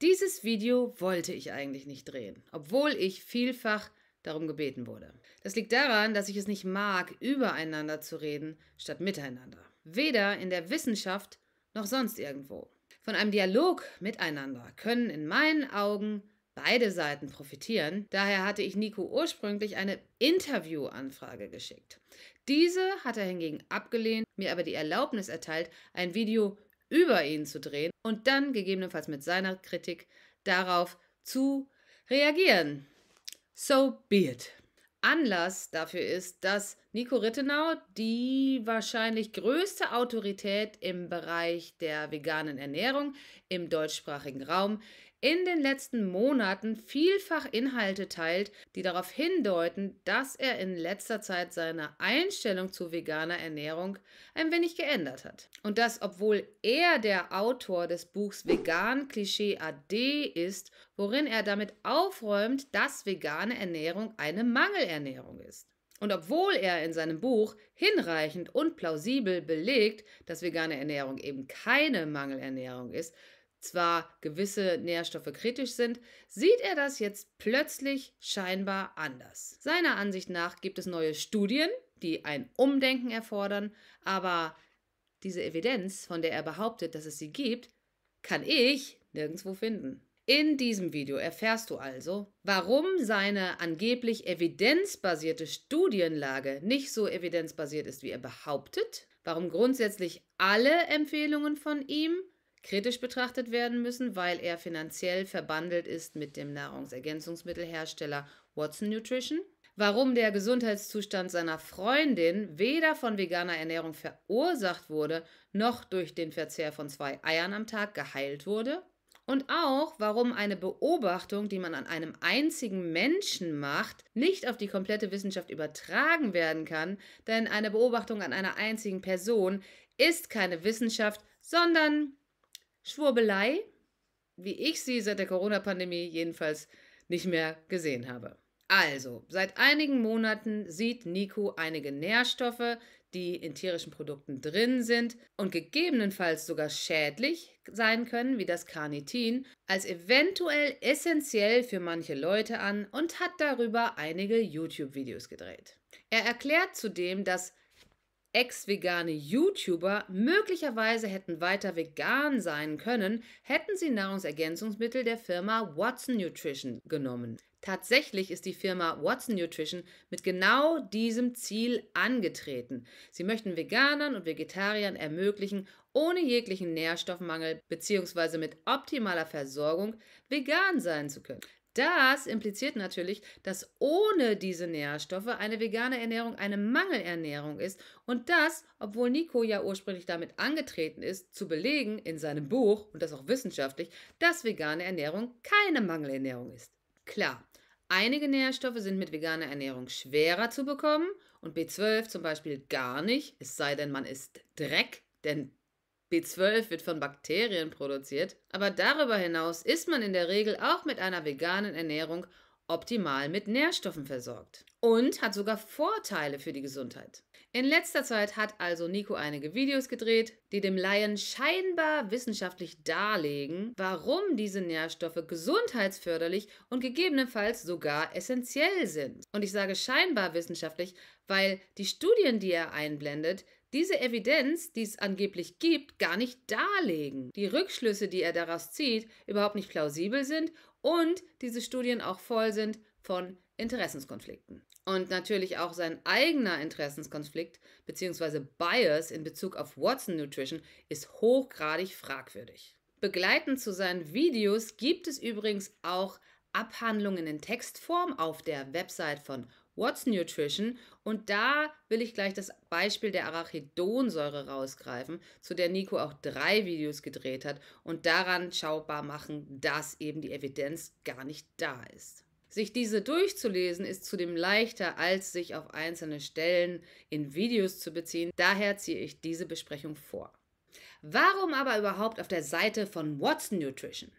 Dieses Video wollte ich eigentlich nicht drehen, obwohl ich vielfach darum gebeten wurde. Das liegt daran, dass ich es nicht mag, übereinander zu reden, statt miteinander. Weder in der Wissenschaft noch sonst irgendwo. Von einem Dialog miteinander können in meinen Augen beide Seiten profitieren. Daher hatte ich Nico ursprünglich eine Interviewanfrage geschickt. Diese hat er hingegen abgelehnt, mir aber die Erlaubnis erteilt, ein Video über ihn zu drehen und dann gegebenenfalls mit seiner Kritik darauf zu reagieren. So be it. Anlass dafür ist, dass Nico Rittenau die wahrscheinlich größte Autorität im Bereich der veganen Ernährung im deutschsprachigen Raum in den letzten Monaten vielfach Inhalte teilt, die darauf hindeuten, dass er in letzter Zeit seine Einstellung zu veganer Ernährung ein wenig geändert hat. Und dass, obwohl er der Autor des Buchs Vegan Klischee AD ist, worin er damit aufräumt, dass vegane Ernährung eine Mangelernährung ist. Und obwohl er in seinem Buch hinreichend und plausibel belegt, dass vegane Ernährung eben keine Mangelernährung ist, zwar gewisse Nährstoffe kritisch sind, sieht er das jetzt plötzlich scheinbar anders. Seiner Ansicht nach gibt es neue Studien, die ein Umdenken erfordern, aber diese Evidenz, von der er behauptet, dass es sie gibt, kann ich nirgendwo finden. In diesem Video erfährst du also, warum seine angeblich evidenzbasierte Studienlage nicht so evidenzbasiert ist, wie er behauptet, warum grundsätzlich alle Empfehlungen von ihm kritisch betrachtet werden müssen, weil er finanziell verbandelt ist mit dem Nahrungsergänzungsmittelhersteller Watson Nutrition. Warum der Gesundheitszustand seiner Freundin weder von veganer Ernährung verursacht wurde, noch durch den Verzehr von zwei Eiern am Tag geheilt wurde. Und auch, warum eine Beobachtung, die man an einem einzigen Menschen macht, nicht auf die komplette Wissenschaft übertragen werden kann, denn eine Beobachtung an einer einzigen Person ist keine Wissenschaft, sondern Schwurbelei, wie ich sie seit der Corona-Pandemie jedenfalls nicht mehr gesehen habe. Also, seit einigen Monaten sieht Nico einige Nährstoffe, die in tierischen Produkten drin sind und gegebenenfalls sogar schädlich sein können, wie das Carnitin, als eventuell essentiell für manche Leute an und hat darüber einige YouTube-Videos gedreht. Er erklärt zudem, dass Ex-vegane YouTuber möglicherweise hätten weiter vegan sein können, hätten sie Nahrungsergänzungsmittel der Firma Watson Nutrition genommen. Tatsächlich ist die Firma Watson Nutrition mit genau diesem Ziel angetreten. Sie möchten Veganern und Vegetariern ermöglichen, ohne jeglichen Nährstoffmangel bzw. mit optimaler Versorgung vegan sein zu können. Das impliziert natürlich, dass ohne diese Nährstoffe eine vegane Ernährung eine Mangelernährung ist und das, obwohl Nico ja ursprünglich damit angetreten ist, zu belegen in seinem Buch und das auch wissenschaftlich, dass vegane Ernährung keine Mangelernährung ist. Klar, einige Nährstoffe sind mit veganer Ernährung schwerer zu bekommen und B12 zum Beispiel gar nicht, es sei denn, man isst Dreck, denn B12 wird von Bakterien produziert, aber darüber hinaus ist man in der Regel auch mit einer veganen Ernährung optimal mit Nährstoffen versorgt und hat sogar Vorteile für die Gesundheit. In letzter Zeit hat also Nico einige Videos gedreht, die dem Laien scheinbar wissenschaftlich darlegen, warum diese Nährstoffe gesundheitsförderlich und gegebenenfalls sogar essentiell sind. Und ich sage scheinbar wissenschaftlich, weil die Studien, die er einblendet, diese Evidenz, die es angeblich gibt, gar nicht darlegen. Die Rückschlüsse, die er daraus zieht, überhaupt nicht plausibel sind und diese Studien auch voll sind von Interessenskonflikten. Und natürlich auch sein eigener Interessenskonflikt bzw. Bias in Bezug auf Watson Nutrition ist hochgradig fragwürdig. Begleitend zu seinen Videos gibt es übrigens auch Abhandlungen in Textform auf der Website von What's Nutrition? Und da will ich gleich das Beispiel der Arachidonsäure rausgreifen, zu der Nico auch drei Videos gedreht hat und daran schaubar machen, dass eben die Evidenz gar nicht da ist. Sich diese durchzulesen ist zudem leichter, als sich auf einzelne Stellen in Videos zu beziehen. Daher ziehe ich diese Besprechung vor. Warum aber überhaupt auf der Seite von What's Nutrition?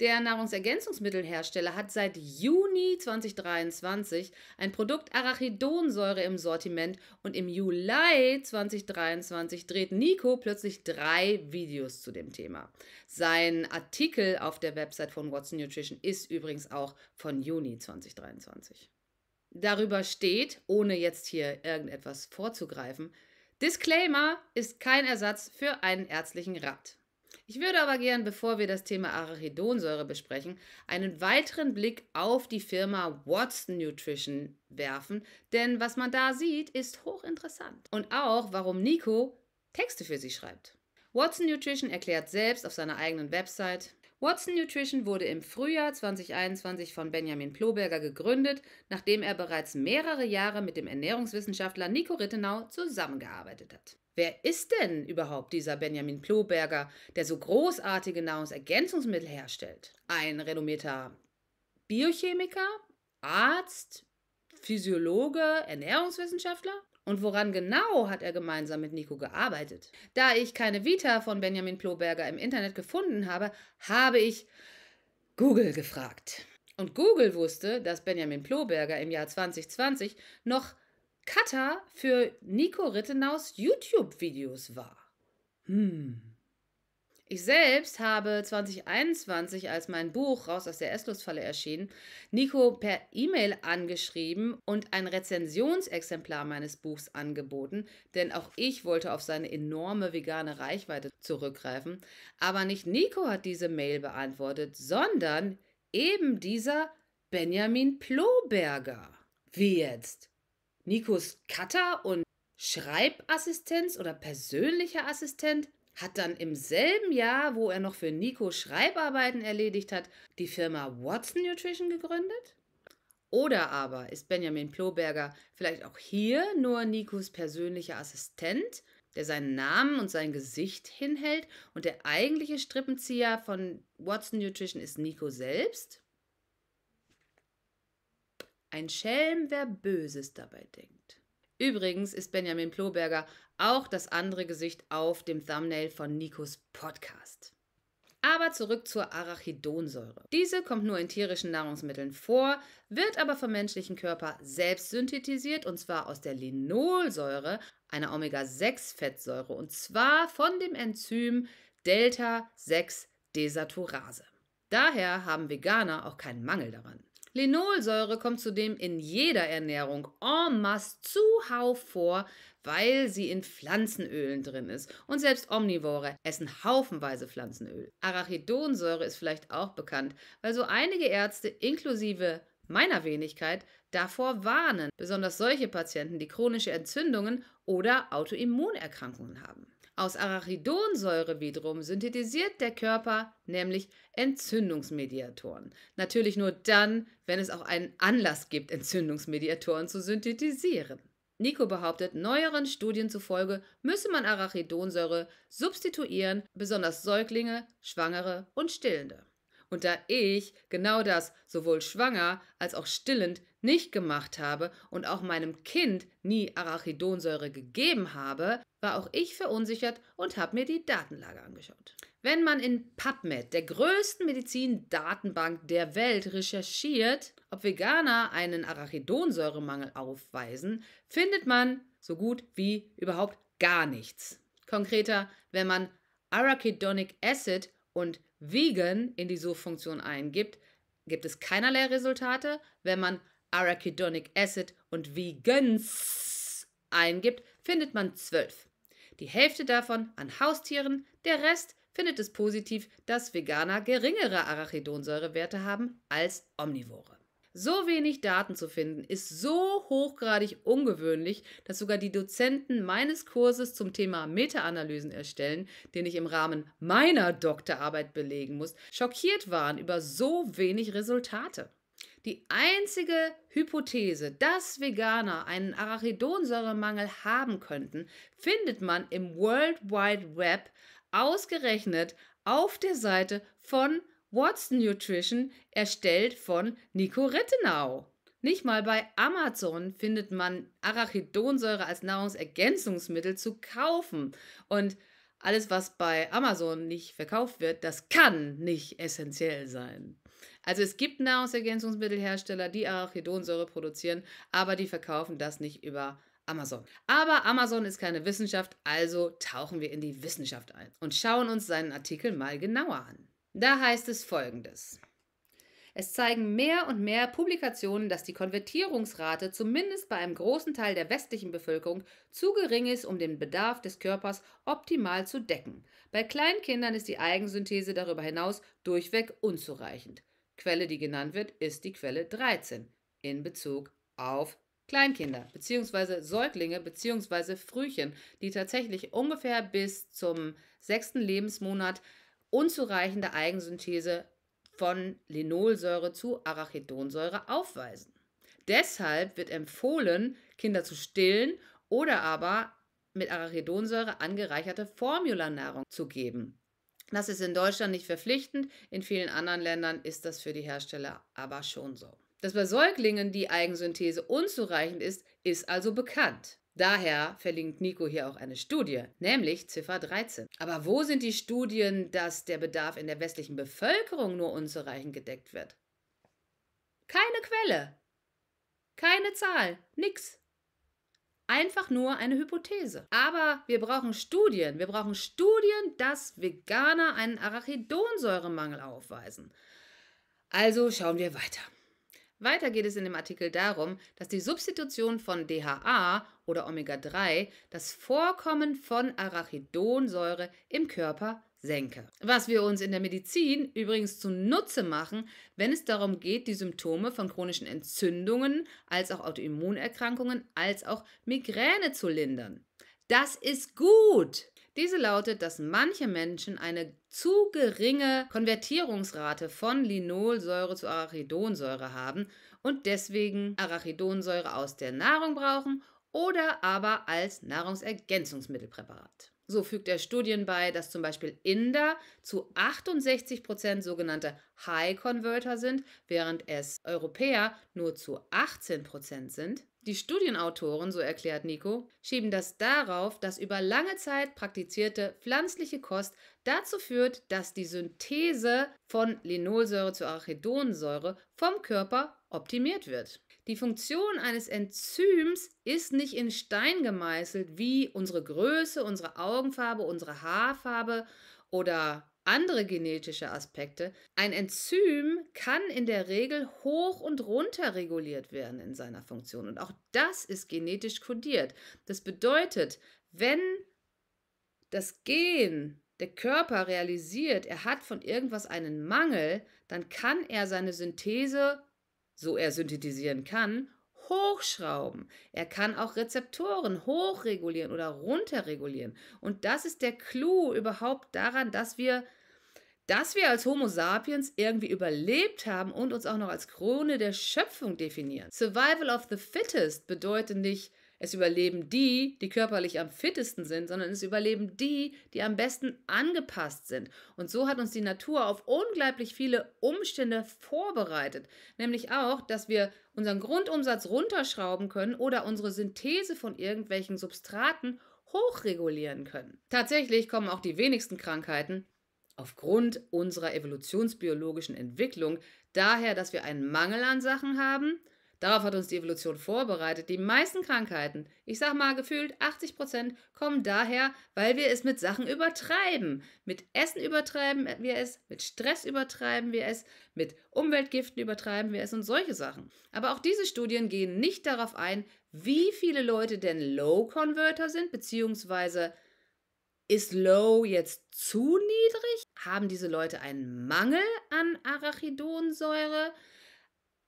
Der Nahrungsergänzungsmittelhersteller hat seit Juni 2023 ein Produkt Arachidonsäure im Sortiment und im Juli 2023 dreht Nico plötzlich drei Videos zu dem Thema. Sein Artikel auf der Website von Watson Nutrition ist übrigens auch von Juni 2023. Darüber steht, ohne jetzt hier irgendetwas vorzugreifen, Disclaimer ist kein Ersatz für einen ärztlichen Rat. Ich würde aber gern, bevor wir das Thema Arachidonsäure besprechen, einen weiteren Blick auf die Firma Watson Nutrition werfen, denn was man da sieht, ist hochinteressant. Und auch, warum Nico Texte für sie schreibt. Watson Nutrition erklärt selbst auf seiner eigenen Website, Watson Nutrition wurde im Frühjahr 2021 von Benjamin Ploberger gegründet, nachdem er bereits mehrere Jahre mit dem Ernährungswissenschaftler Nico Rittenau zusammengearbeitet hat. Wer ist denn überhaupt dieser Benjamin Ploberger, der so großartige Nahrungsergänzungsmittel herstellt? Ein renommierter Biochemiker, Arzt, Physiologe, Ernährungswissenschaftler? Und woran genau hat er gemeinsam mit Nico gearbeitet? Da ich keine Vita von Benjamin Ploberger im Internet gefunden habe, habe ich Google gefragt. Und Google wusste, dass Benjamin Ploberger im Jahr 2020 noch Cutter für Nico Rittenaus YouTube-Videos war. Hm. Ich selbst habe 2021, als mein Buch Raus aus der Esslustfalle erschien, Nico per E-Mail angeschrieben und ein Rezensionsexemplar meines Buchs angeboten, denn auch ich wollte auf seine enorme vegane Reichweite zurückgreifen. Aber nicht Nico hat diese Mail beantwortet, sondern eben dieser Benjamin Ploberger. Wie jetzt? Nikos Cutter und Schreibassistenz oder persönlicher Assistent hat dann im selben Jahr, wo er noch für Nico Schreibarbeiten erledigt hat, die Firma Watson Nutrition gegründet? Oder aber ist Benjamin Ploberger vielleicht auch hier nur Nikos persönlicher Assistent, der seinen Namen und sein Gesicht hinhält und der eigentliche Strippenzieher von Watson Nutrition ist Nico selbst? Ein Schelm, wer Böses dabei denkt. Übrigens ist Benjamin Ploberger auch das andere Gesicht auf dem Thumbnail von Nikos Podcast. Aber zurück zur Arachidonsäure. Diese kommt nur in tierischen Nahrungsmitteln vor, wird aber vom menschlichen Körper selbst synthetisiert und zwar aus der Linolsäure, einer Omega-6-Fettsäure und zwar von dem Enzym Delta-6-Desaturase. Daher haben Veganer auch keinen Mangel daran. Linolsäure kommt zudem in jeder Ernährung en masse zuhauf vor, weil sie in Pflanzenölen drin ist. Und selbst Omnivore essen haufenweise Pflanzenöl. Arachidonsäure ist vielleicht auch bekannt, weil so einige Ärzte inklusive meiner Wenigkeit davor warnen, besonders solche Patienten, die chronische Entzündungen oder Autoimmunerkrankungen haben. Aus Arachidonsäure wiederum synthetisiert der Körper nämlich Entzündungsmediatoren. Natürlich nur dann, wenn es auch einen Anlass gibt, Entzündungsmediatoren zu synthetisieren. Nico behauptet, neueren Studien zufolge müsse man Arachidonsäure substituieren, besonders Säuglinge, Schwangere und Stillende und da ich genau das sowohl schwanger als auch stillend nicht gemacht habe und auch meinem Kind nie Arachidonsäure gegeben habe, war auch ich verunsichert und habe mir die Datenlage angeschaut. Wenn man in PubMed, der größten Medizindatenbank der Welt, recherchiert, ob Veganer einen Arachidonsäuremangel aufweisen, findet man so gut wie überhaupt gar nichts. Konkreter, wenn man Arachidonic Acid und vegan in die Suchfunktion eingibt, gibt es keinerlei Resultate. Wenn man Arachidonic Acid und Vegans eingibt, findet man zwölf. Die Hälfte davon an Haustieren, der Rest findet es positiv, dass Veganer geringere Arachidonsäurewerte haben als Omnivore. So wenig Daten zu finden, ist so hochgradig ungewöhnlich, dass sogar die Dozenten meines Kurses zum Thema Meta-Analysen erstellen, den ich im Rahmen meiner Doktorarbeit belegen muss, schockiert waren über so wenig Resultate. Die einzige Hypothese, dass Veganer einen Arachidonsäuremangel haben könnten, findet man im World Wide Web ausgerechnet auf der Seite von Watson Nutrition, erstellt von Nico Rittenau. Nicht mal bei Amazon findet man Arachidonsäure als Nahrungsergänzungsmittel zu kaufen. Und alles, was bei Amazon nicht verkauft wird, das kann nicht essentiell sein. Also es gibt Nahrungsergänzungsmittelhersteller, die Arachidonsäure produzieren, aber die verkaufen das nicht über Amazon. Aber Amazon ist keine Wissenschaft, also tauchen wir in die Wissenschaft ein und schauen uns seinen Artikel mal genauer an. Da heißt es folgendes. Es zeigen mehr und mehr Publikationen, dass die Konvertierungsrate zumindest bei einem großen Teil der westlichen Bevölkerung zu gering ist, um den Bedarf des Körpers optimal zu decken. Bei Kleinkindern ist die Eigensynthese darüber hinaus durchweg unzureichend. Quelle, die genannt wird, ist die Quelle 13 in Bezug auf Kleinkinder bzw. Säuglinge bzw. Frühchen, die tatsächlich ungefähr bis zum sechsten Lebensmonat unzureichende Eigensynthese von Linolsäure zu Arachidonsäure aufweisen. Deshalb wird empfohlen, Kinder zu stillen oder aber mit Arachidonsäure angereicherte Formulanahrung zu geben. Das ist in Deutschland nicht verpflichtend, in vielen anderen Ländern ist das für die Hersteller aber schon so. Dass bei Säuglingen die Eigensynthese unzureichend ist, ist also bekannt. Daher verlinkt Nico hier auch eine Studie, nämlich Ziffer 13. Aber wo sind die Studien, dass der Bedarf in der westlichen Bevölkerung nur unzureichend gedeckt wird? Keine Quelle, keine Zahl, nix. Einfach nur eine Hypothese. Aber wir brauchen Studien. Wir brauchen Studien, dass Veganer einen Arachidonsäuremangel aufweisen. Also schauen wir weiter. Weiter geht es in dem Artikel darum, dass die Substitution von DHA oder Omega-3 das Vorkommen von Arachidonsäure im Körper senke. Was wir uns in der Medizin übrigens zunutze machen, wenn es darum geht, die Symptome von chronischen Entzündungen als auch Autoimmunerkrankungen als auch Migräne zu lindern. Das ist gut! Diese lautet, dass manche Menschen eine zu geringe Konvertierungsrate von Linolsäure zu Arachidonsäure haben und deswegen Arachidonsäure aus der Nahrung brauchen oder aber als Nahrungsergänzungsmittelpräparat. So fügt er Studien bei, dass zum Beispiel Inder zu 68% sogenannte High-Converter sind, während es Europäer nur zu 18% sind. Die Studienautoren, so erklärt Nico, schieben das darauf, dass über lange Zeit praktizierte pflanzliche Kost dazu führt, dass die Synthese von Linolsäure zur Arachidonsäure vom Körper optimiert wird. Die Funktion eines Enzyms ist nicht in Stein gemeißelt, wie unsere Größe, unsere Augenfarbe, unsere Haarfarbe oder andere genetische Aspekte. Ein Enzym kann in der Regel hoch und runter reguliert werden in seiner Funktion. Und auch das ist genetisch kodiert. Das bedeutet, wenn das Gen der Körper realisiert, er hat von irgendwas einen Mangel, dann kann er seine Synthese, so er synthetisieren kann, hochschrauben. Er kann auch Rezeptoren hochregulieren oder runterregulieren. Und das ist der Clou überhaupt daran, dass wir dass wir als Homo sapiens irgendwie überlebt haben und uns auch noch als Krone der Schöpfung definieren. Survival of the fittest bedeutet nicht, es überleben die, die körperlich am fittesten sind, sondern es überleben die, die am besten angepasst sind. Und so hat uns die Natur auf unglaublich viele Umstände vorbereitet. Nämlich auch, dass wir unseren Grundumsatz runterschrauben können oder unsere Synthese von irgendwelchen Substraten hochregulieren können. Tatsächlich kommen auch die wenigsten Krankheiten aufgrund unserer evolutionsbiologischen Entwicklung daher, dass wir einen Mangel an Sachen haben. Darauf hat uns die Evolution vorbereitet. Die meisten Krankheiten, ich sag mal gefühlt 80 Prozent, kommen daher, weil wir es mit Sachen übertreiben. Mit Essen übertreiben wir es, mit Stress übertreiben wir es, mit Umweltgiften übertreiben wir es und solche Sachen. Aber auch diese Studien gehen nicht darauf ein, wie viele Leute denn Low-Converter sind, beziehungsweise ist Low jetzt zu niedrig? Haben diese Leute einen Mangel an Arachidonsäure?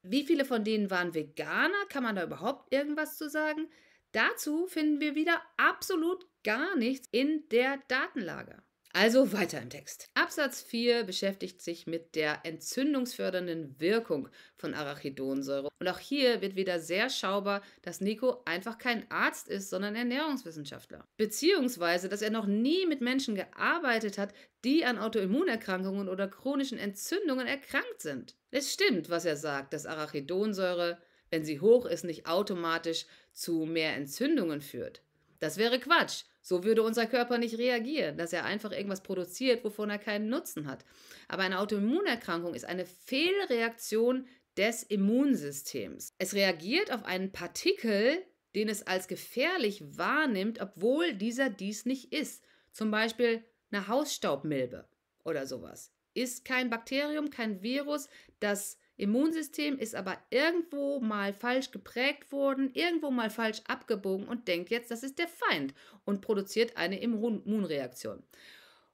Wie viele von denen waren Veganer? Kann man da überhaupt irgendwas zu sagen? Dazu finden wir wieder absolut gar nichts in der Datenlage. Also weiter im Text. Absatz 4 beschäftigt sich mit der entzündungsfördernden Wirkung von Arachidonsäure. Und auch hier wird wieder sehr schaubar, dass Nico einfach kein Arzt ist, sondern Ernährungswissenschaftler. Beziehungsweise, dass er noch nie mit Menschen gearbeitet hat, die an Autoimmunerkrankungen oder chronischen Entzündungen erkrankt sind. Es stimmt, was er sagt, dass Arachidonsäure, wenn sie hoch ist, nicht automatisch zu mehr Entzündungen führt. Das wäre Quatsch so würde unser Körper nicht reagieren, dass er einfach irgendwas produziert, wovon er keinen Nutzen hat. Aber eine Autoimmunerkrankung ist eine Fehlreaktion des Immunsystems. Es reagiert auf einen Partikel, den es als gefährlich wahrnimmt, obwohl dieser dies nicht ist. Zum Beispiel eine Hausstaubmilbe oder sowas. Ist kein Bakterium, kein Virus, das Immunsystem ist aber irgendwo mal falsch geprägt worden, irgendwo mal falsch abgebogen und denkt jetzt, das ist der Feind und produziert eine Immunreaktion.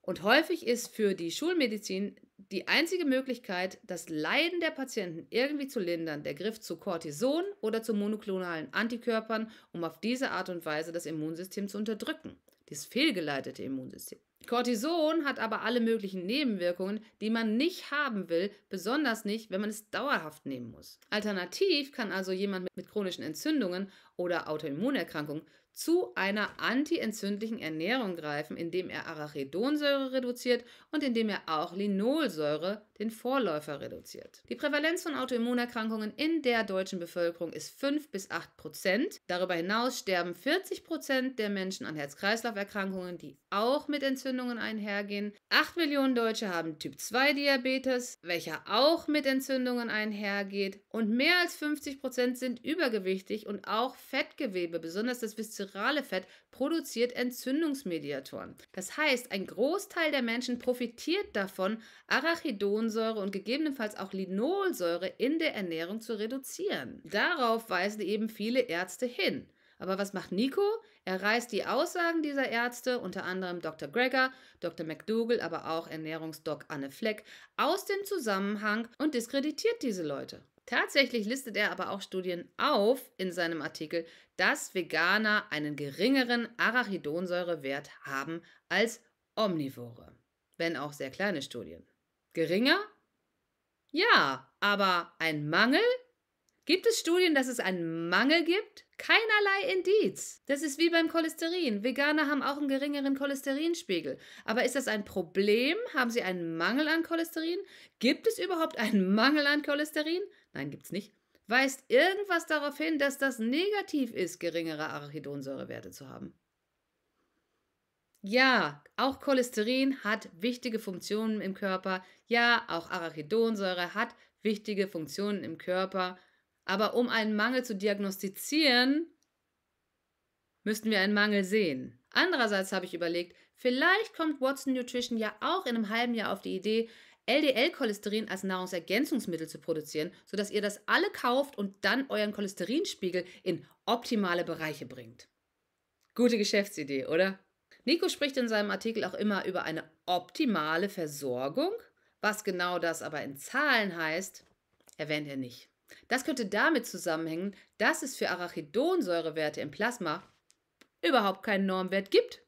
Und häufig ist für die Schulmedizin die einzige Möglichkeit, das Leiden der Patienten irgendwie zu lindern, der Griff zu Cortison oder zu monoklonalen Antikörpern, um auf diese Art und Weise das Immunsystem zu unterdrücken, das fehlgeleitete Immunsystem. Cortison hat aber alle möglichen Nebenwirkungen, die man nicht haben will, besonders nicht, wenn man es dauerhaft nehmen muss. Alternativ kann also jemand mit chronischen Entzündungen oder Autoimmunerkrankungen zu einer antientzündlichen Ernährung greifen, indem er Arachidonsäure reduziert und indem er auch Linolsäure, den Vorläufer, reduziert. Die Prävalenz von Autoimmunerkrankungen in der deutschen Bevölkerung ist 5 bis 8 Prozent. Darüber hinaus sterben 40 Prozent der Menschen an Herz-Kreislauf-Erkrankungen, die auch mit Entzündungen einhergehen. 8 Millionen Deutsche haben Typ-2-Diabetes, welcher auch mit Entzündungen einhergeht. Und mehr als 50 Prozent sind übergewichtig und auch Fettgewebe, besonders das Viszeral viszerale Fett produziert Entzündungsmediatoren. Das heißt, ein Großteil der Menschen profitiert davon, Arachidonsäure und gegebenenfalls auch Linolsäure in der Ernährung zu reduzieren. Darauf weisen eben viele Ärzte hin. Aber was macht Nico? Er reißt die Aussagen dieser Ärzte, unter anderem Dr. Greger, Dr. McDougall, aber auch Ernährungsdoc Anne Fleck, aus dem Zusammenhang und diskreditiert diese Leute. Tatsächlich listet er aber auch Studien auf in seinem Artikel, dass Veganer einen geringeren Arachidonsäurewert haben als Omnivore. Wenn auch sehr kleine Studien. Geringer? Ja, aber ein Mangel? Gibt es Studien, dass es einen Mangel gibt? Keinerlei Indiz. Das ist wie beim Cholesterin. Veganer haben auch einen geringeren Cholesterinspiegel. Aber ist das ein Problem? Haben sie einen Mangel an Cholesterin? Gibt es überhaupt einen Mangel an Cholesterin? nein, gibt es nicht, weist irgendwas darauf hin, dass das negativ ist, geringere Arachidonsäurewerte zu haben. Ja, auch Cholesterin hat wichtige Funktionen im Körper. Ja, auch Arachidonsäure hat wichtige Funktionen im Körper. Aber um einen Mangel zu diagnostizieren, müssten wir einen Mangel sehen. Andererseits habe ich überlegt, vielleicht kommt Watson Nutrition ja auch in einem halben Jahr auf die Idee, LDL-Cholesterin als Nahrungsergänzungsmittel zu produzieren, sodass ihr das alle kauft und dann euren Cholesterinspiegel in optimale Bereiche bringt. Gute Geschäftsidee, oder? Nico spricht in seinem Artikel auch immer über eine optimale Versorgung. Was genau das aber in Zahlen heißt, erwähnt er nicht. Das könnte damit zusammenhängen, dass es für Arachidonsäurewerte im Plasma überhaupt keinen Normwert gibt.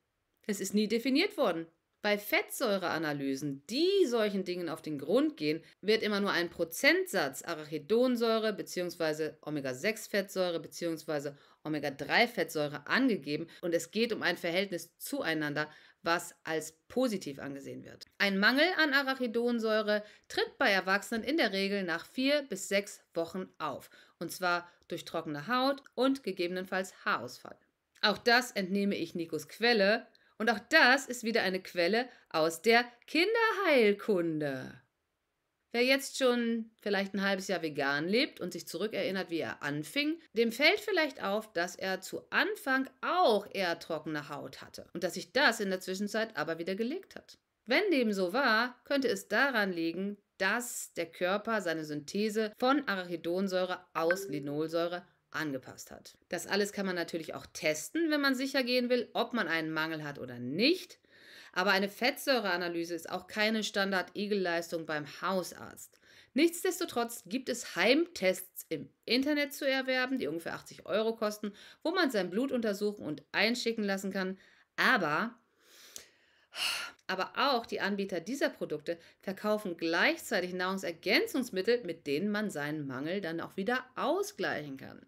Es ist nie definiert worden. Bei Fettsäureanalysen, die solchen Dingen auf den Grund gehen, wird immer nur ein Prozentsatz Arachidonsäure bzw. Omega-6-Fettsäure bzw. Omega-3-Fettsäure angegeben und es geht um ein Verhältnis zueinander, was als positiv angesehen wird. Ein Mangel an Arachidonsäure tritt bei Erwachsenen in der Regel nach vier bis sechs Wochen auf, und zwar durch trockene Haut und gegebenenfalls Haarausfall. Auch das entnehme ich Nikos Quelle, und auch das ist wieder eine Quelle aus der Kinderheilkunde. Wer jetzt schon vielleicht ein halbes Jahr vegan lebt und sich zurückerinnert, wie er anfing, dem fällt vielleicht auf, dass er zu Anfang auch eher trockene Haut hatte und dass sich das in der Zwischenzeit aber wieder gelegt hat. Wenn dem so war, könnte es daran liegen, dass der Körper seine Synthese von Arachidonsäure aus Linolsäure angepasst hat. Das alles kann man natürlich auch testen, wenn man sicher gehen will, ob man einen Mangel hat oder nicht. Aber eine Fettsäureanalyse ist auch keine Standard-Igel-Leistung beim Hausarzt. Nichtsdestotrotz gibt es Heimtests im Internet zu erwerben, die ungefähr 80 Euro kosten, wo man sein Blut untersuchen und einschicken lassen kann. Aber, aber auch die Anbieter dieser Produkte verkaufen gleichzeitig Nahrungsergänzungsmittel, mit denen man seinen Mangel dann auch wieder ausgleichen kann.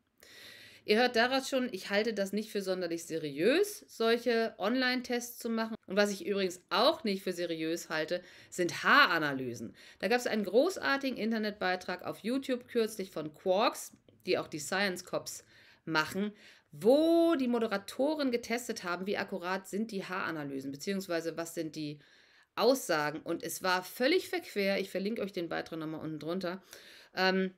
Ihr hört daraus schon, ich halte das nicht für sonderlich seriös, solche Online-Tests zu machen. Und was ich übrigens auch nicht für seriös halte, sind Haaranalysen. Da gab es einen großartigen Internetbeitrag auf YouTube kürzlich von Quarks, die auch die Science Cops machen, wo die Moderatoren getestet haben, wie akkurat sind die Haaranalysen, beziehungsweise was sind die Aussagen. Und es war völlig verquer. Ich verlinke euch den Beitrag nochmal unten drunter. Ähm,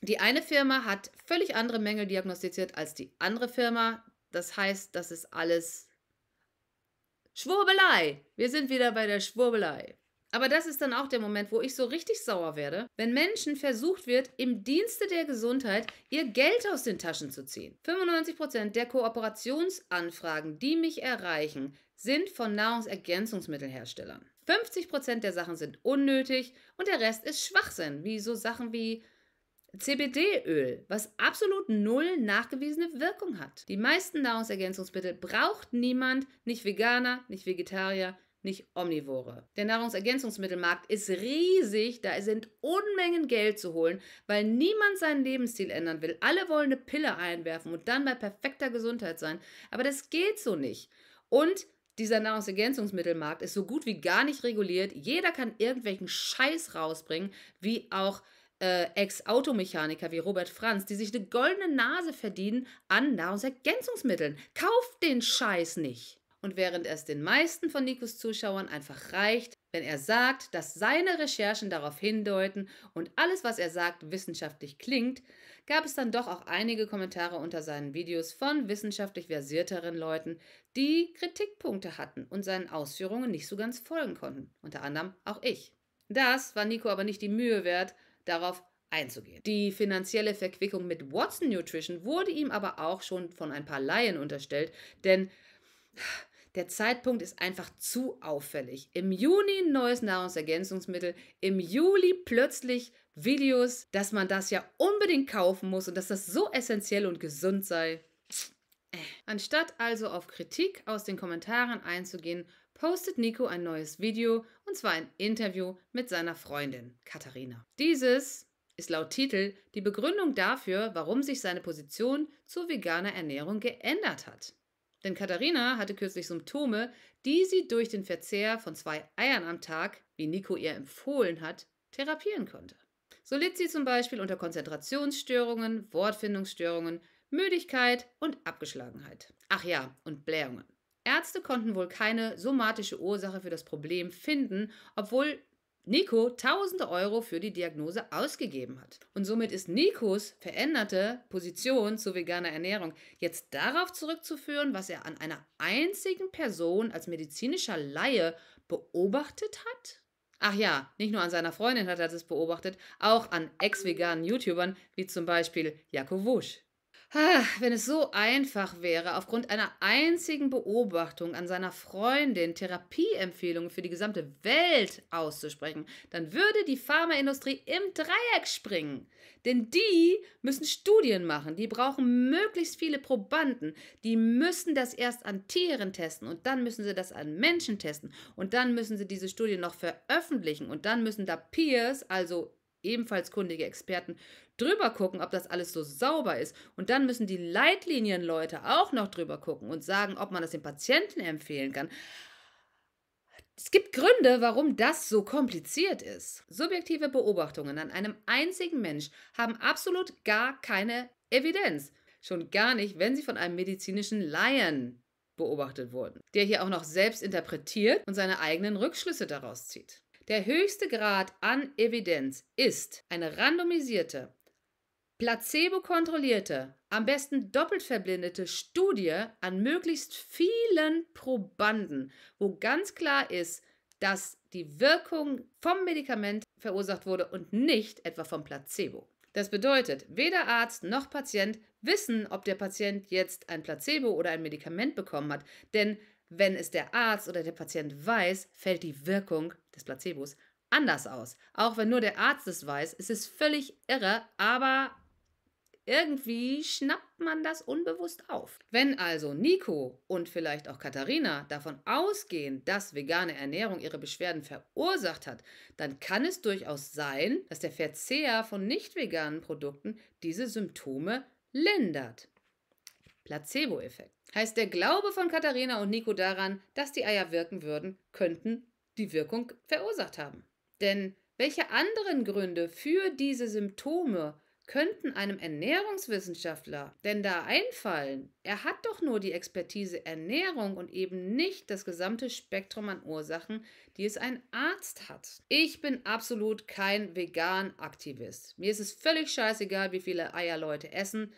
die eine Firma hat völlig andere Mängel diagnostiziert als die andere Firma. Das heißt, das ist alles Schwurbelei. Wir sind wieder bei der Schwurbelei. Aber das ist dann auch der Moment, wo ich so richtig sauer werde, wenn Menschen versucht wird, im Dienste der Gesundheit ihr Geld aus den Taschen zu ziehen. 95% der Kooperationsanfragen, die mich erreichen, sind von Nahrungsergänzungsmittelherstellern. 50% der Sachen sind unnötig und der Rest ist Schwachsinn, wie so Sachen wie CBD-Öl, was absolut null nachgewiesene Wirkung hat. Die meisten Nahrungsergänzungsmittel braucht niemand, nicht Veganer, nicht Vegetarier, nicht Omnivore. Der Nahrungsergänzungsmittelmarkt ist riesig, da sind Unmengen Geld zu holen, weil niemand seinen Lebensstil ändern will. Alle wollen eine Pille einwerfen und dann bei perfekter Gesundheit sein, aber das geht so nicht. Und dieser Nahrungsergänzungsmittelmarkt ist so gut wie gar nicht reguliert. Jeder kann irgendwelchen Scheiß rausbringen, wie auch äh, Ex-Automechaniker wie Robert Franz, die sich eine goldene Nase verdienen an Nahrungsergänzungsmitteln. Kauft den Scheiß nicht! Und während es den meisten von Nikos Zuschauern einfach reicht, wenn er sagt, dass seine Recherchen darauf hindeuten und alles, was er sagt, wissenschaftlich klingt, gab es dann doch auch einige Kommentare unter seinen Videos von wissenschaftlich versierteren Leuten, die Kritikpunkte hatten und seinen Ausführungen nicht so ganz folgen konnten, unter anderem auch ich. Das war Nico aber nicht die Mühe wert darauf einzugehen. Die finanzielle Verquickung mit Watson Nutrition wurde ihm aber auch schon von ein paar Laien unterstellt, denn der Zeitpunkt ist einfach zu auffällig. Im Juni ein neues Nahrungsergänzungsmittel, im Juli plötzlich Videos, dass man das ja unbedingt kaufen muss und dass das so essentiell und gesund sei. Anstatt also auf Kritik aus den Kommentaren einzugehen, postet Nico ein neues Video und zwar ein Interview mit seiner Freundin Katharina. Dieses ist laut Titel die Begründung dafür, warum sich seine Position zur veganer Ernährung geändert hat. Denn Katharina hatte kürzlich Symptome, die sie durch den Verzehr von zwei Eiern am Tag, wie Nico ihr empfohlen hat, therapieren konnte. So litt sie zum Beispiel unter Konzentrationsstörungen, Wortfindungsstörungen, Müdigkeit und Abgeschlagenheit. Ach ja, und Blähungen. Ärzte konnten wohl keine somatische Ursache für das Problem finden, obwohl Nico tausende Euro für die Diagnose ausgegeben hat. Und somit ist Nikos veränderte Position zu veganer Ernährung jetzt darauf zurückzuführen, was er an einer einzigen Person als medizinischer Laie beobachtet hat? Ach ja, nicht nur an seiner Freundin hat er das beobachtet, auch an ex-veganen YouTubern wie zum Beispiel Jakob Wusch. Ah, wenn es so einfach wäre, aufgrund einer einzigen Beobachtung an seiner Freundin Therapieempfehlungen für die gesamte Welt auszusprechen, dann würde die Pharmaindustrie im Dreieck springen. Denn die müssen Studien machen, die brauchen möglichst viele Probanden, die müssen das erst an Tieren testen und dann müssen sie das an Menschen testen und dann müssen sie diese Studien noch veröffentlichen und dann müssen da Peers, also ebenfalls kundige Experten drüber gucken, ob das alles so sauber ist. Und dann müssen die Leitlinienleute auch noch drüber gucken und sagen, ob man das den Patienten empfehlen kann. Es gibt Gründe, warum das so kompliziert ist. Subjektive Beobachtungen an einem einzigen Mensch haben absolut gar keine Evidenz. Schon gar nicht, wenn sie von einem medizinischen Laien beobachtet wurden, der hier auch noch selbst interpretiert und seine eigenen Rückschlüsse daraus zieht. Der höchste Grad an Evidenz ist eine randomisierte, placebo-kontrollierte, am besten doppelt verblindete Studie an möglichst vielen Probanden, wo ganz klar ist, dass die Wirkung vom Medikament verursacht wurde und nicht etwa vom Placebo. Das bedeutet, weder Arzt noch Patient wissen, ob der Patient jetzt ein Placebo oder ein Medikament bekommen hat, denn wenn es der Arzt oder der Patient weiß, fällt die Wirkung des Placebos anders aus. Auch wenn nur der Arzt es weiß, ist es völlig irre, aber irgendwie schnappt man das unbewusst auf. Wenn also Nico und vielleicht auch Katharina davon ausgehen, dass vegane Ernährung ihre Beschwerden verursacht hat, dann kann es durchaus sein, dass der Verzehr von nicht veganen Produkten diese Symptome lindert. Placebo-Effekt. Heißt der Glaube von Katharina und Nico daran, dass die Eier wirken würden, könnten die Wirkung verursacht haben. Denn welche anderen Gründe für diese Symptome könnten einem Ernährungswissenschaftler denn da einfallen? Er hat doch nur die Expertise Ernährung und eben nicht das gesamte Spektrum an Ursachen, die es ein Arzt hat. Ich bin absolut kein Vegan-Aktivist. Mir ist es völlig scheißegal, wie viele Eier Leute essen.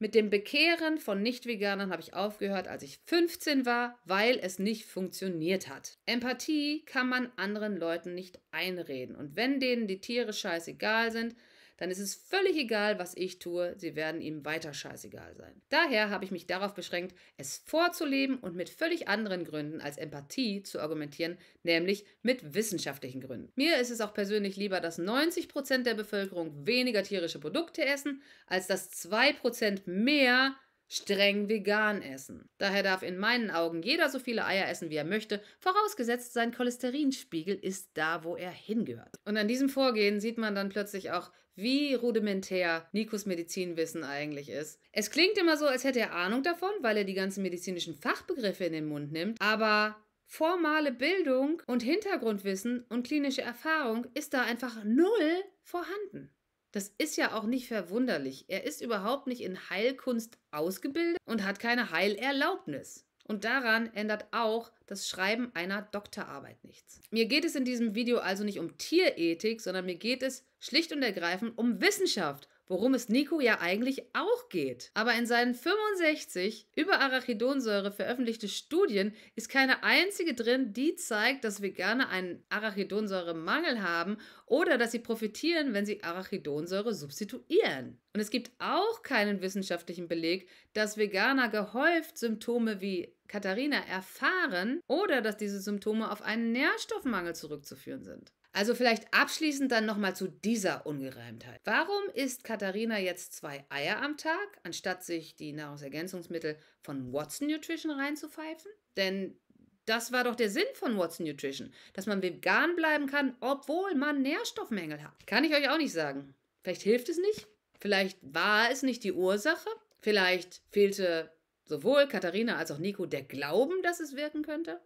Mit dem Bekehren von Nicht-Veganern habe ich aufgehört, als ich 15 war, weil es nicht funktioniert hat. Empathie kann man anderen Leuten nicht einreden. Und wenn denen die Tiere scheißegal sind, dann ist es völlig egal, was ich tue, sie werden ihm weiter scheißegal sein. Daher habe ich mich darauf beschränkt, es vorzuleben und mit völlig anderen Gründen als Empathie zu argumentieren, nämlich mit wissenschaftlichen Gründen. Mir ist es auch persönlich lieber, dass 90% der Bevölkerung weniger tierische Produkte essen, als dass 2% mehr streng vegan essen. Daher darf in meinen Augen jeder so viele Eier essen, wie er möchte, vorausgesetzt sein Cholesterinspiegel ist da, wo er hingehört. Und an diesem Vorgehen sieht man dann plötzlich auch, wie rudimentär Nikos Medizinwissen eigentlich ist. Es klingt immer so, als hätte er Ahnung davon, weil er die ganzen medizinischen Fachbegriffe in den Mund nimmt, aber formale Bildung und Hintergrundwissen und klinische Erfahrung ist da einfach null vorhanden. Das ist ja auch nicht verwunderlich. Er ist überhaupt nicht in Heilkunst ausgebildet und hat keine Heilerlaubnis. Und daran ändert auch das Schreiben einer Doktorarbeit nichts. Mir geht es in diesem Video also nicht um Tierethik, sondern mir geht es schlicht und ergreifend um Wissenschaft worum es Nico ja eigentlich auch geht. Aber in seinen 65 über Arachidonsäure veröffentlichte Studien ist keine einzige drin, die zeigt, dass Veganer einen Arachidonsäuremangel haben oder dass sie profitieren, wenn sie Arachidonsäure substituieren. Und es gibt auch keinen wissenschaftlichen Beleg, dass Veganer gehäuft Symptome wie Katharina erfahren oder dass diese Symptome auf einen Nährstoffmangel zurückzuführen sind. Also vielleicht abschließend dann nochmal zu dieser Ungereimtheit. Warum isst Katharina jetzt zwei Eier am Tag, anstatt sich die Nahrungsergänzungsmittel von Watson Nutrition reinzupfeifen? Denn das war doch der Sinn von Watson Nutrition, dass man vegan bleiben kann, obwohl man Nährstoffmängel hat. Kann ich euch auch nicht sagen. Vielleicht hilft es nicht. Vielleicht war es nicht die Ursache. Vielleicht fehlte sowohl Katharina als auch Nico der Glauben, dass es wirken könnte.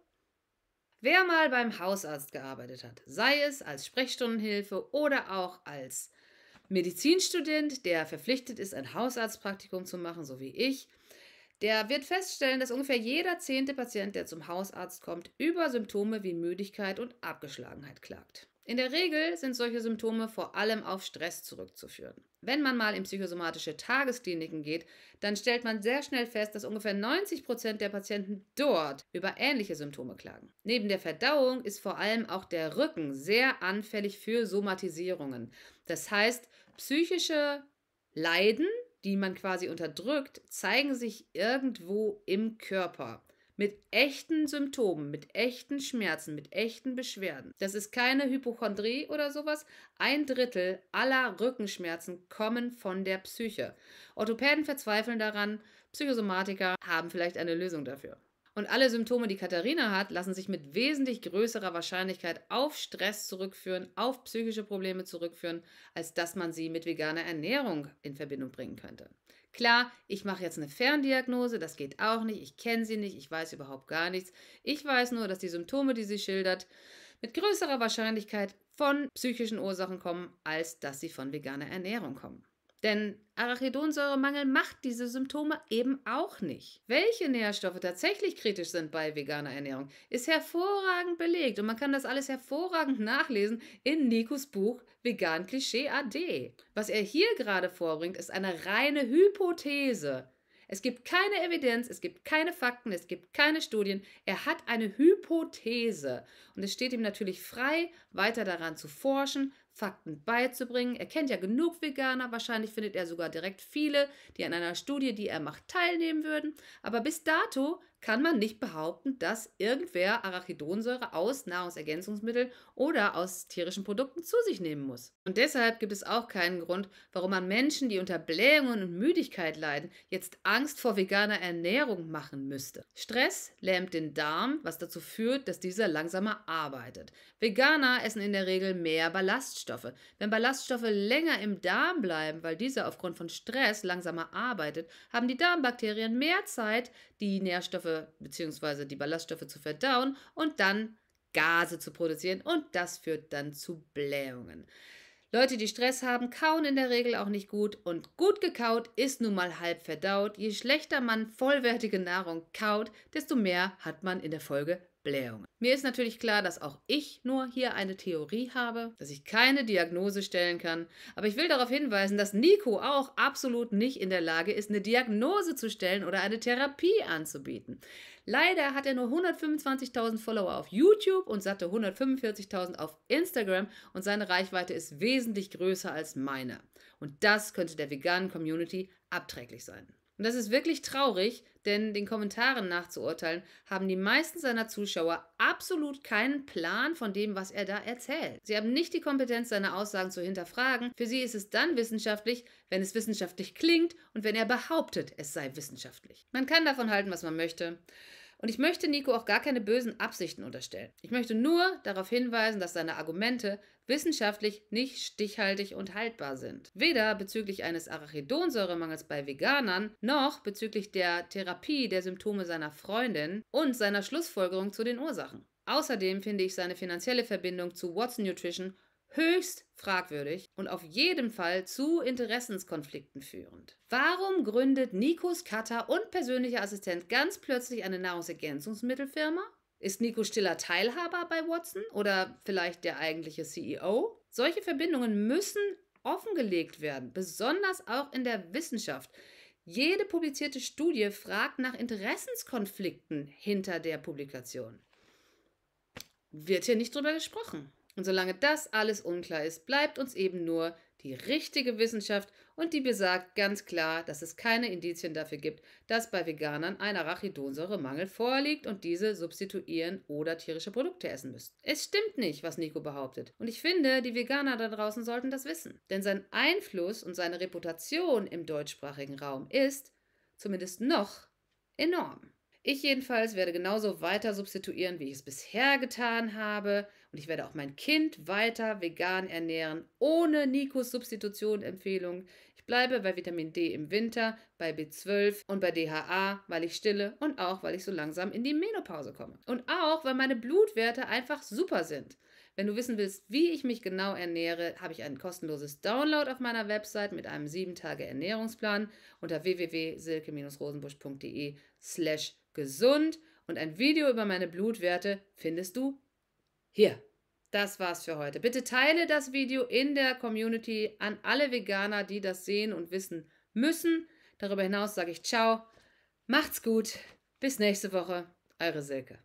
Wer mal beim Hausarzt gearbeitet hat, sei es als Sprechstundenhilfe oder auch als Medizinstudent, der verpflichtet ist, ein Hausarztpraktikum zu machen, so wie ich, der wird feststellen, dass ungefähr jeder zehnte Patient, der zum Hausarzt kommt, über Symptome wie Müdigkeit und Abgeschlagenheit klagt. In der Regel sind solche Symptome vor allem auf Stress zurückzuführen. Wenn man mal in psychosomatische Tageskliniken geht, dann stellt man sehr schnell fest, dass ungefähr 90 Prozent der Patienten dort über ähnliche Symptome klagen. Neben der Verdauung ist vor allem auch der Rücken sehr anfällig für Somatisierungen. Das heißt, psychische Leiden, die man quasi unterdrückt, zeigen sich irgendwo im Körper mit echten Symptomen, mit echten Schmerzen, mit echten Beschwerden. Das ist keine Hypochondrie oder sowas. Ein Drittel aller Rückenschmerzen kommen von der Psyche. Orthopäden verzweifeln daran, Psychosomatiker haben vielleicht eine Lösung dafür. Und alle Symptome, die Katharina hat, lassen sich mit wesentlich größerer Wahrscheinlichkeit auf Stress zurückführen, auf psychische Probleme zurückführen, als dass man sie mit veganer Ernährung in Verbindung bringen könnte. Klar, ich mache jetzt eine Ferndiagnose, das geht auch nicht, ich kenne sie nicht, ich weiß überhaupt gar nichts. Ich weiß nur, dass die Symptome, die sie schildert, mit größerer Wahrscheinlichkeit von psychischen Ursachen kommen, als dass sie von veganer Ernährung kommen. Denn Arachidonsäuremangel macht diese Symptome eben auch nicht. Welche Nährstoffe tatsächlich kritisch sind bei veganer Ernährung, ist hervorragend belegt und man kann das alles hervorragend nachlesen in Nikos Buch Vegan Klischee AD. Was er hier gerade vorbringt, ist eine reine Hypothese. Es gibt keine Evidenz, es gibt keine Fakten, es gibt keine Studien. Er hat eine Hypothese und es steht ihm natürlich frei, weiter daran zu forschen, Fakten beizubringen. Er kennt ja genug Veganer, wahrscheinlich findet er sogar direkt viele, die an einer Studie, die er macht, teilnehmen würden. Aber bis dato kann man nicht behaupten, dass irgendwer Arachidonsäure aus Nahrungsergänzungsmitteln oder aus tierischen Produkten zu sich nehmen muss. Und deshalb gibt es auch keinen Grund, warum man Menschen, die unter Blähungen und Müdigkeit leiden, jetzt Angst vor veganer Ernährung machen müsste. Stress lähmt den Darm, was dazu führt, dass dieser langsamer arbeitet. Veganer essen in der Regel mehr Ballaststoffe. Wenn Ballaststoffe länger im Darm bleiben, weil dieser aufgrund von Stress langsamer arbeitet, haben die Darmbakterien mehr Zeit, die Nährstoffe Ballaststoffe bzw. die Ballaststoffe zu verdauen und dann Gase zu produzieren und das führt dann zu Blähungen. Leute, die Stress haben, kauen in der Regel auch nicht gut und gut gekaut ist nun mal halb verdaut. Je schlechter man vollwertige Nahrung kaut, desto mehr hat man in der Folge Blähungen. Mir ist natürlich klar, dass auch ich nur hier eine Theorie habe, dass ich keine Diagnose stellen kann, aber ich will darauf hinweisen, dass Nico auch absolut nicht in der Lage ist, eine Diagnose zu stellen oder eine Therapie anzubieten. Leider hat er nur 125.000 Follower auf YouTube und satte 145.000 auf Instagram und seine Reichweite ist wesentlich größer als meine. Und das könnte der veganen Community abträglich sein. Und das ist wirklich traurig, denn den Kommentaren nachzuurteilen, haben die meisten seiner Zuschauer absolut keinen Plan von dem, was er da erzählt. Sie haben nicht die Kompetenz, seine Aussagen zu hinterfragen. Für sie ist es dann wissenschaftlich, wenn es wissenschaftlich klingt und wenn er behauptet, es sei wissenschaftlich. Man kann davon halten, was man möchte. Und ich möchte Nico auch gar keine bösen Absichten unterstellen. Ich möchte nur darauf hinweisen, dass seine Argumente wissenschaftlich nicht stichhaltig und haltbar sind. Weder bezüglich eines Arachidonsäuremangels bei Veganern, noch bezüglich der Therapie der Symptome seiner Freundin und seiner Schlussfolgerung zu den Ursachen. Außerdem finde ich seine finanzielle Verbindung zu Watson Nutrition höchst fragwürdig und auf jeden Fall zu Interessenskonflikten führend. Warum gründet Nikos Cutter und persönlicher Assistent ganz plötzlich eine Nahrungsergänzungsmittelfirma? Ist Nico stiller Teilhaber bei Watson oder vielleicht der eigentliche CEO? Solche Verbindungen müssen offengelegt werden, besonders auch in der Wissenschaft. Jede publizierte Studie fragt nach Interessenskonflikten hinter der Publikation. Wird hier nicht drüber gesprochen. Und solange das alles unklar ist, bleibt uns eben nur die richtige Wissenschaft und die besagt ganz klar, dass es keine Indizien dafür gibt, dass bei Veganern ein Arachidonsäuremangel vorliegt und diese substituieren oder tierische Produkte essen müssen. Es stimmt nicht, was Nico behauptet. Und ich finde, die Veganer da draußen sollten das wissen. Denn sein Einfluss und seine Reputation im deutschsprachigen Raum ist, zumindest noch, enorm. Ich jedenfalls werde genauso weiter substituieren, wie ich es bisher getan habe. Und ich werde auch mein Kind weiter vegan ernähren, ohne Nikos Substitution-Empfehlung. Ich bleibe bei Vitamin D im Winter, bei B12 und bei DHA, weil ich stille und auch, weil ich so langsam in die Menopause komme. Und auch, weil meine Blutwerte einfach super sind. Wenn du wissen willst, wie ich mich genau ernähre, habe ich ein kostenloses Download auf meiner Website mit einem 7-Tage-Ernährungsplan unter www.silke-rosenbusch.de slash gesund und ein Video über meine Blutwerte findest du hier. Das war's für heute. Bitte teile das Video in der Community an alle Veganer, die das sehen und wissen müssen. Darüber hinaus sage ich ciao. Macht's gut. Bis nächste Woche. Eure Silke.